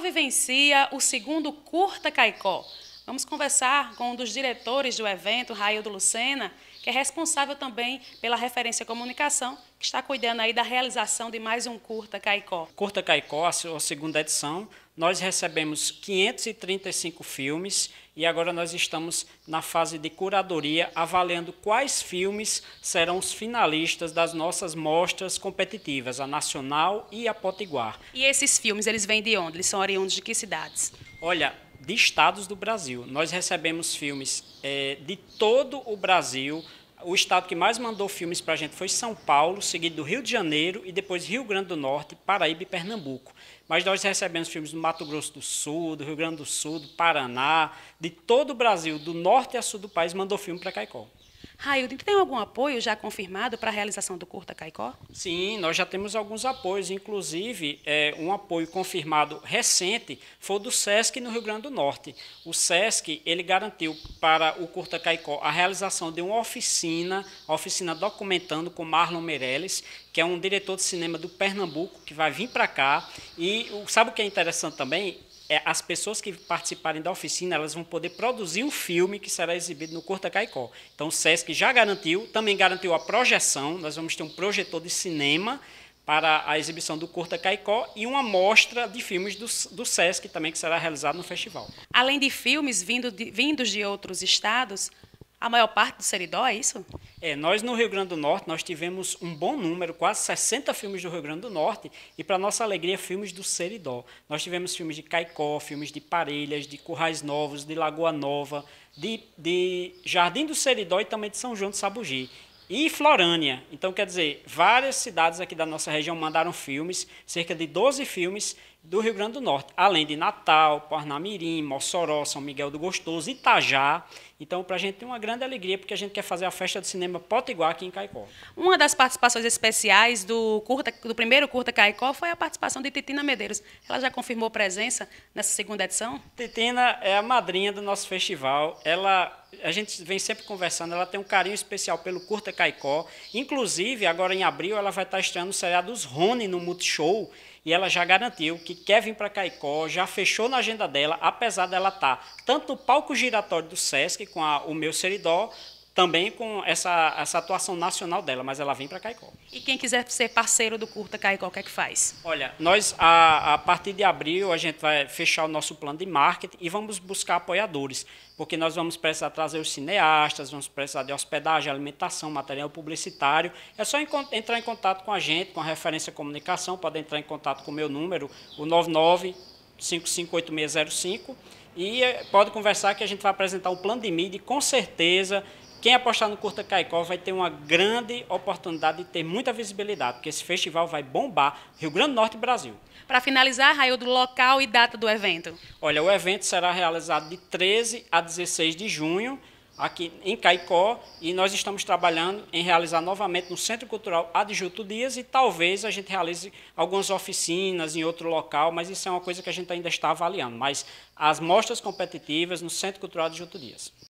vivencia o segundo Curta Caicó. Vamos conversar com um dos diretores do evento, Raildo Lucena, que é responsável também pela referência comunicação, que está cuidando aí da realização de mais um Curta Caicó. Curta Caicó, a segunda edição, nós recebemos 535 filmes e agora nós estamos na fase de curadoria, avaliando quais filmes serão os finalistas das nossas mostras competitivas, a nacional e a potiguar. E esses filmes, eles vêm de onde? Eles são oriundos de que cidades? Olha, de estados do Brasil. Nós recebemos filmes é, de todo o Brasil, o estado que mais mandou filmes para a gente foi São Paulo, seguido do Rio de Janeiro e depois Rio Grande do Norte, Paraíba e Pernambuco. Mas nós recebemos filmes do Mato Grosso do Sul, do Rio Grande do Sul, do Paraná, de todo o Brasil, do norte a sul do país, mandou filme para Caicó. Raildo, tem algum apoio já confirmado para a realização do Curta Caicó? Sim, nós já temos alguns apoios, inclusive é, um apoio confirmado recente foi do SESC no Rio Grande do Norte. O SESC, ele garantiu para o Curta Caicó a realização de uma oficina, oficina documentando com Marlon Meirelles, que é um diretor de cinema do Pernambuco, que vai vir para cá. E sabe o que é interessante também? é, as pessoas que participarem da oficina elas vão poder produzir um filme que será exibido no Curta Caicó. Então o SESC já garantiu, também garantiu a projeção, nós vamos ter um projetor de cinema para a exibição do Curta Caicó e uma mostra de filmes do, do SESC também que será realizada no festival. Além de filmes vindo de, vindos de outros estados, a maior parte do seridó, é isso? É, nós no Rio Grande do Norte, nós tivemos um bom número, quase 60 filmes do Rio Grande do Norte, e para nossa alegria, filmes do seridó. Nós tivemos filmes de Caicó, filmes de Parelhas, de Currais Novos, de Lagoa Nova, de, de Jardim do Seridó e também de São João do Sabugi. E Florânia. Então, quer dizer, várias cidades aqui da nossa região mandaram filmes, cerca de 12 filmes, do Rio Grande do Norte, além de Natal, Parnamirim, Mossoró, São Miguel do Gostoso, Itajá. Então, para a gente tem uma grande alegria, porque a gente quer fazer a festa do cinema Potiguar aqui em Caicó. Uma das participações especiais do, curta, do primeiro Curta Caicó foi a participação de Titina Medeiros. Ela já confirmou presença nessa segunda edição? Titina é a madrinha do nosso festival. Ela a gente vem sempre conversando, ela tem um carinho especial pelo Curta Caicó. Inclusive, agora em abril, ela vai estar estreando o seriado Os Rony no Multishow e ela já garantiu que quer vir para Caicó, já fechou na agenda dela, apesar dela estar tá tanto o palco giratório do SESC com a, o meu seridó, também com essa, essa atuação nacional dela, mas ela vem para Caicó. E quem quiser ser parceiro do Curta Caicó, o que é que faz? Olha, nós, a, a partir de abril, a gente vai fechar o nosso plano de marketing e vamos buscar apoiadores, porque nós vamos precisar trazer os cineastas, vamos precisar de hospedagem, alimentação, material publicitário. É só entrar em contato com a gente, com a referência comunicação, pode entrar em contato com o meu número, o 99 e pode conversar que a gente vai apresentar um plano de mídia e com certeza quem apostar no Curta Caicó vai ter uma grande oportunidade de ter muita visibilidade, porque esse festival vai bombar Rio Grande do Norte e Brasil. Para finalizar, Raio, do local e data do evento. Olha, o evento será realizado de 13 a 16 de junho, aqui em Caicó, e nós estamos trabalhando em realizar novamente no Centro Cultural Adjunto Dias e talvez a gente realize algumas oficinas em outro local, mas isso é uma coisa que a gente ainda está avaliando. Mas as mostras competitivas no Centro Cultural Adjunto Dias.